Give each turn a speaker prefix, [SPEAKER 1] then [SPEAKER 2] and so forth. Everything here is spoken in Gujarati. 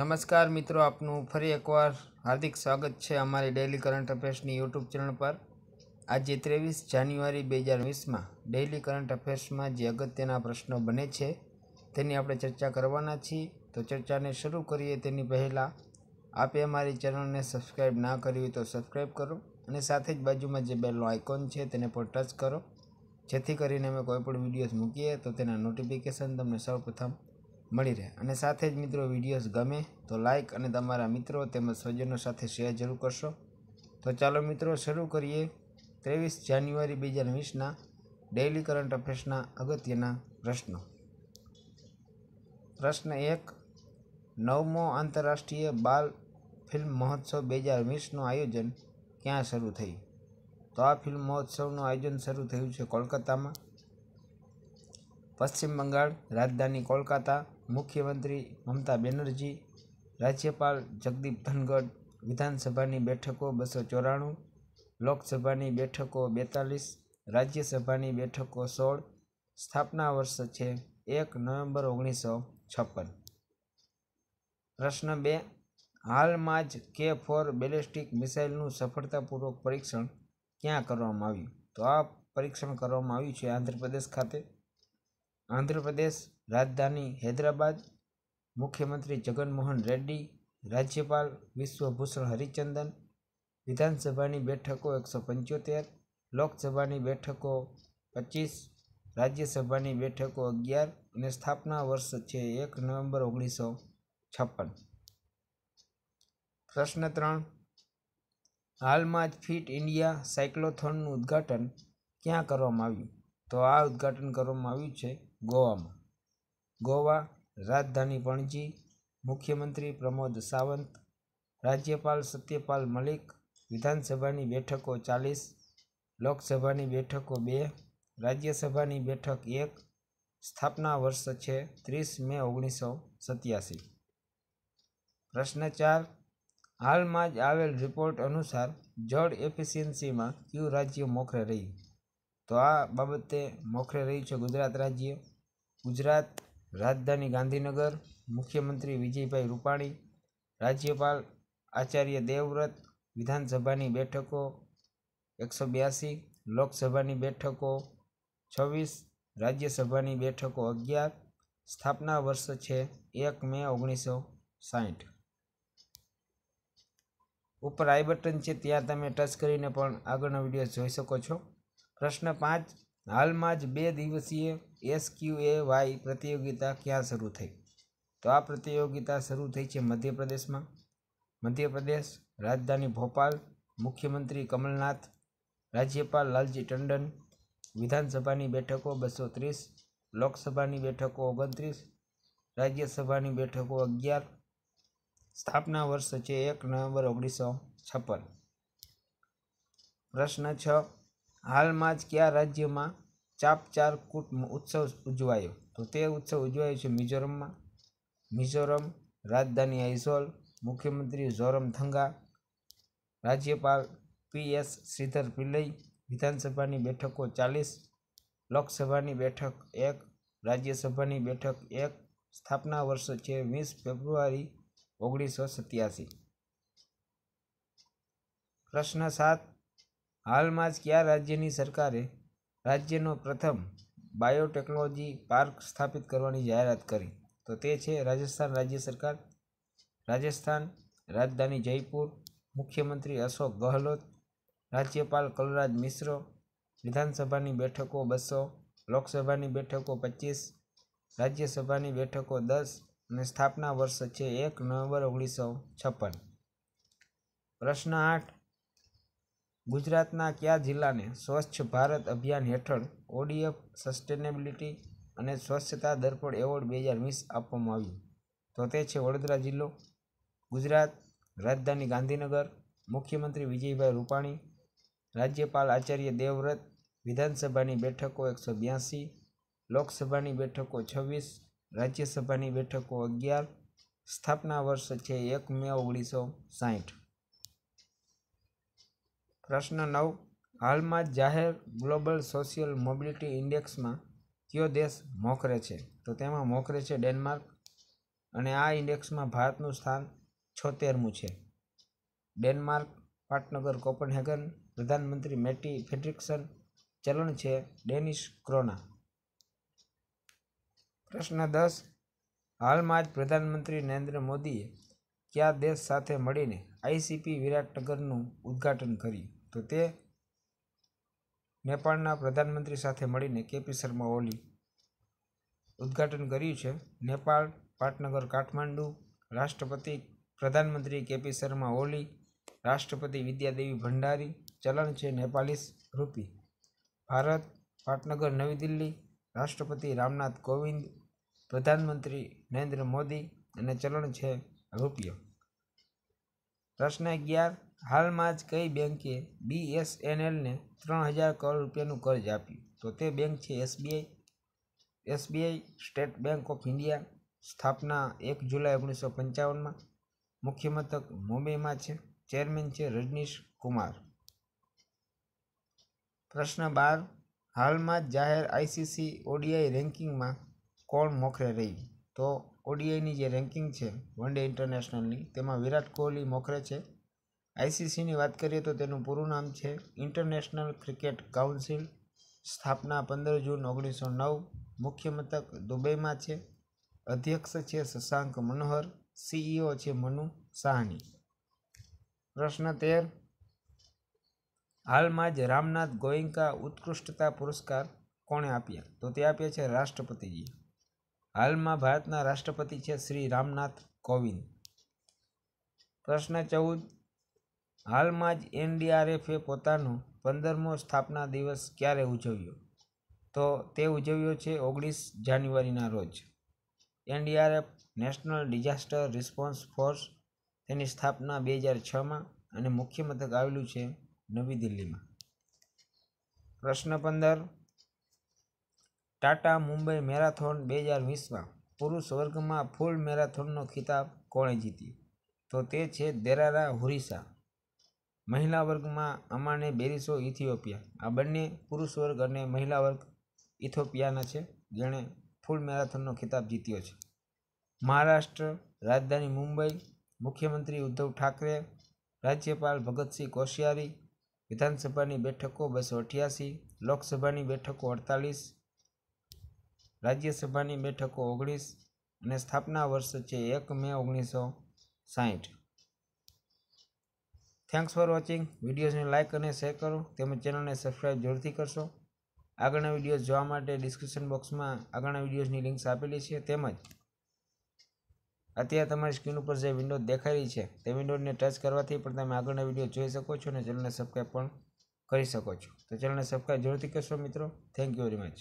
[SPEAKER 1] નમસ્કાર મિત્રો આપનું ફરી એકવાર હાર્દિક સ્વાગત છે અમારી ડેઇલી કરંટ અફેર્સની યુટ્યુબ ચેનલ પર આજે ત્રેવીસ જાન્યુઆરી બે હજાર વીસમાં ડેઇલી કરંટ અફેર્સમાં જે અગત્યના પ્રશ્નો બને છે તેની આપણે ચર્ચા કરવાના છીએ તો ચર્ચાને શરૂ કરીએ તેની પહેલાં આપે અમારી ચેનલને સબસ્ક્રાઈબ ના કરી હોય તો સબસ્ક્રાઈબ કરો અને સાથે જ બાજુમાં જે બેલનો આઇકોન છે તેને પણ ટચ કરો જેથી કરીને અમે કોઈપણ વિડીયોઝ મૂકીએ તો તેના નોટિફિકેશન તમને સૌપ્રથમ મળી રહે અને સાથે જ મિત્રો વિડીયોઝ ગમે તો લાઇક અને તમારા મિત્રો તેમજ સ્વજનો સાથે શેર જરૂર કરશો તો ચાલો મિત્રો શરૂ કરીએ ત્રેવીસ જાન્યુઆરી બે હજાર વીસના ડેઇલી કરંટ અફેર્સના અગત્યના પ્રશ્નો પ્રશ્ન એક નવમો આંતરરાષ્ટ્રીય બાલ ફિલ્મ મહોત્સવ બે હજાર વીસનું આયોજન ક્યાં શરૂ થયું તો આ ફિલ્મ મહોત્સવનું આયોજન શરૂ થયું છે કોલકાતામાં પશ્ચિમ બંગાળ રાજધાની કોલકાતા મુખ્યમંત્રી મમતા બેનર્જી રાજ્યપાલ જગદીપ ધનગઢ વિધાનસભાની બેઠકો બસો ચોરાણું લોકસભાની બેઠકો બેતાલીસ રાજ્યસભાની બેઠકો સોળ સ્થાપના વર્ષ છે એક નવેમ્બર ઓગણીસો છપ્પન પ્રશ્ન બે હાલમાં જ કે ફોર બેલેસ્ટિક મિસાઇલનું સફળતાપૂર્વક પરીક્ષણ ક્યાં કરવામાં આવ્યું તો આ પરીક્ષણ કરવામાં આવ્યું છે આંધ્રપ્રદેશ ખાતે આંધ્રપ્રદેશ રાજધાની હૈદરાબાદ મુખ્યમંત્રી જગનમોહન રેડ્ડી રાજ્યપાલ વિશ્વભૂષણ હરિચંદન વિધાનસભાની બેઠકો એકસો પંચોતેર લોકસભાની બેઠકો પચીસ રાજ્યસભાની બેઠકો અગિયાર અને સ્થાપના વર્ષ છે એક નવેમ્બર ઓગણીસો છપ્પન પ્રશ્ન ત્રણ હાલમાં જ ફિટ ઇન્ડિયા સાયક્લોથોનનું ઉદ્ઘાટન ક્યાં કરવામાં આવ્યું તો આ ઉદ્ઘાટન કરવામાં આવ્યું છે ગોવામાં ગોવા રાજધાની પણજી મુખ્યમંત્રી પ્રમોદ સાવંત રાજ્યપાલ સત્યપાલ મલિક વિધાનસભાની બેઠકો ચાલીસ લોકસભાની બેઠકો બે રાજ્યસભાની બેઠક એક સ્થાપના વર્ષ છે ત્રીસ મે ઓગણીસો સત્યાસી પ્રશ્ન ચાર હાલમાં જ આવેલ રિપોર્ટ અનુસાર જળ એફિશિયન્સીમાં કયું રાજ્ય મોખરે રહ્યું તો આ બાબતે મોખરે રહ્યું છે ગુજરાત રાજ્ય ગુજરાત રાજધાની ગાંધીનગર મુખ્યમંત્રી વિજયભાઈ રૂપાણી રાજ્યપાલ આચાર્ય દેવવ્રત વિધાનસભાની બેઠકો એકસો બ્યાસી લોકસભાની બેઠકો છવ્વીસ રાજ્યસભાની બેઠકો અગિયાર સ્થાપના વર્ષ છે એક મે ઓગણીસો સાહીઠ ઉપર આઈ બટન છે ત્યાં તમે ટચ કરીને પણ આગળનો વિડીયો જોઈ શકો છો પ્રશ્ન પાંચ હાલમાં જ બે દિવસીય વાય પ્રતિયોગિતા ક્યાં શરૂ થઈ તો આ પ્રતિયોગિતા શરૂ થઈ છે મધ્યપ્રદેશમાં મધ્યપ્રદેશ રાજધાની ભોપાલ મુખ્યમંત્રી કમલનાથ રાજ્યપાલ લાલજી ટંડન વિધાનસભાની બેઠકો બસો ત્રીસ લોકસભાની બેઠકો ઓગણત્રીસ રાજ્યસભાની બેઠકો અગિયાર સ્થાપના વર્ષ છે એક નવેમ્બર ઓગણીસો છપ્પન પ્રશ્ન છ હાલમાં જ કયા રાજ્યમાં चापचार कुट महोत्सव ઉજવાય તો તે ઉત્સવ ઉજવાય છે મિઝોરમમાં મિઝોરમ રાધાની આઈસોલ મુખ્યમંત્રી જોરમ થંગા રાજ્યપાલ પીએસ શ્રીધર ભિલી વિધાનસભાની બેઠકો 40 લોકસભાની બેઠક 1 રાજ્યસભાની બેઠક 1 સ્થાપના વર્ષ છે 20 ફેબ્રુઆરી 1987 કૃષ્ણ સાત હાલમાં શું રાજ્યની સરકારે રાજ્યનો પ્રથમ બાયોટેકનોલોજી પાર્ક સ્થાપિત કરવાની જાહેરાત કરી તો તે છે રાજસ્થાન રાજ્ય સરકાર રાજસ્થાન રાજધાની જયપુર મુખ્યમંત્રી અશોક ગહલોત રાજ્યપાલ કલરાજ મિશ્ર વિધાનસભાની બેઠકો બસો લોકસભાની બેઠકો પચીસ રાજ્યસભાની બેઠકો દસ અને સ્થાપના વર્ષ છે એક નવેમ્બર ઓગણીસો છપ્પન પ્રશ્ન આઠ ગુજરાતના કયા જિલ્લાને સ્વચ્છ ભારત અભિયાન હેઠળ ઓડીએફ સસ્ટેનેબિલિટી અને સ્વચ્છતા દર્પણ એવોર્ડ બે હજાર વીસ આપવામાં આવ્યું તો તે છે વડોદરા જિલ્લો ગુજરાત રાજધાની ગાંધીનગર મુખ્યમંત્રી વિજયભાઈ રૂપાણી રાજ્યપાલ આચાર્ય દેવવ્રત વિધાનસભાની બેઠકો એકસો બ્યાસી લોકસભાની બેઠકો છવ્વીસ રાજ્યસભાની બેઠકો અગિયાર સ્થાપના વર્ષ છે એક મે ઓગણીસો સાહીઠ પ્રશ્ન નવ હાલમાં જાહેર ગ્લોબલ સોશિયલ મોબિલિટી ઇન્ડેક્સમાં કયો દેશ મોખરે છે તો તેમાં મોખરે છે ડેનમાર્ક અને આ ઇન્ડેક્સમાં ભારતનું સ્થાન છોતેરમું છે ડેનમાર્ક પાટનગર કોપનહેગન પ્રધાનમંત્રી મેટી ફેડ્રિક્સન ચલણ છે ડેનિશ ક્રોના પ્રશ્ન દસ હાલમાં જ પ્રધાનમંત્રી નરેન્દ્ર મોદીએ કયા દેશ સાથે મળીને આઈસીપી વિરાટનગરનું ઉદઘાટન કર્યું તો તે નેપાળના પ્રધાનમંત્રી સાથે મળીને કેપી શર્મા ઓલી ઉદ્ઘાટન કર્યું છે નેપાળ પાટનગર કાઠમાંડુ રાષ્ટ્રપતિ પ્રધાનમંત્રી કેપી શર્મા ઓલી રાષ્ટ્રપતિ વિદ્યાદેવી ભંડારી ચલણ છે નેપાલીસ રૂપી ભારત પાટનગર નવી દિલ્હી રાષ્ટ્રપતિ રામનાથ કોવિંદ પ્રધાનમંત્રી નરેન્દ્ર મોદી અને ચલણ છે રૂપિયો પ્રશ્ન અગિયાર હાલમાં જ કઈ બેંકે બીએસએનએલને ત્રણ હજાર કરોડ રૂપિયાનું કર્જ આપ્યું તો તે બેંક છે SBI SBI State Bank of India સ્થાપના એક જુલાઈ ઓગણીસો પંચાવનમાં મુખ્ય મથક મુંબઈમાં છે ચેરમેન છે રજનીશ કુમાર પ્રશ્ન બાર હાલમાં જ જાહેર આઈસીસી ઓડીઆઈ રેન્કિંગમાં કોણ મોખરે રહી તો ઓડીઆઈની જે રેન્કિંગ છે વન ડે ઇન્ટરનેશનલની તેમાં વિરાટ કોહલી મોખરે છે આઈસીસીની વાત કરીએ તો તેનું પૂરું નામ છે ઇન્ટરનેશનલ ક્રિકેટ કાઉન્સિલ સ્થાપના પંદર જૂન ઓગણીસો નવ મુખ્ય મથક દુબઈમાં છે અધ્યક્ષ છે શશાંક મનોહર સીઈઓ છે મનુ સાહની પ્રશ્ન તેર હાલમાં જ રામનાથ ગોયંકા ઉત્કૃષ્ટતા પુરસ્કાર કોણે આપ્યા તો તે આપ્યા છે રાષ્ટ્રપતિજીએ હાલમાં ભારતના રાષ્ટ્રપતિ છે શ્રી રામનાથ કોવિંદ પ્રશ્ન ચૌદ હાલમાં જ એનડીઆરએફે પોતાનો પંદરમો સ્થાપના દિવસ ક્યારે ઉજવ્યો તો તે ઉજવ્યો છે ઓગણીસ જાન્યુઆરીના રોજ NDRF National Disaster Response Force તેની સ્થાપના બે હજાર છમાં અને મુખ્ય મથક આવેલું છે નવી દિલ્હીમાં પ્રશ્ન પંદર ટાટા મુંબઈ મેરાથોન બે હજાર વીસમાં પુરુષ વર્ગમાં ફૂલ મેરાથોનનો ખિતાબ કોણે જીત્યો તો તે છે દેરારા હુરિસા મહિલા વર્ગમાં અમાને બેરીસો ઇથિયોપિયા આ બંને પુરુષ વર્ગ અને મહિલા વર્ગ ઇથોપિયાના છે જેણે ફૂલ મેરાથોનનો ખિતાબ જીત્યો છે મહારાષ્ટ્ર રાજધાની મુંબઈ મુખ્યમંત્રી ઉદ્ધવ ઠાકરે રાજ્યપાલ ભગતસિંહ કોશિયારી વિધાનસભાની બેઠકો બસો અઠ્યાસી લોકસભાની બેઠકો અડતાલીસ રાજ્યસભાની બેઠકો ઓગણીસ અને સ્થાપના વર્ષ છે એક મે ઓગણીસો સાહીઠ થેન્ક્સ ફોર વોચિંગ વિડીયોઝને લાઇક અને શેર કરો તેમજ ચેનલને સબસ્ક્રાઈબ જરૂરથી કરશો આગળના વિડીયોઝ જોવા માટે ડિસ્ક્રિપ્શન બોક્સમાં આગળના વિડીયોઝની લિંક્સ આપેલી છે તેમજ અત્યારે તમારી સ્ક્રીન ઉપર જે વિન્ડો દેખાઈ રહી છે તે વિન્ડોને ટચ કરવાથી પણ તમે આગળના વિડીયો જોઈ શકો છો અને ચેનલને સબસ્ક્રાઈબ પણ કરી શકો છો તો ચેનલને સબસ્ક્રાઈબ જરૂરથી કરશો મિત્રો થેન્ક યુ વેરી મચ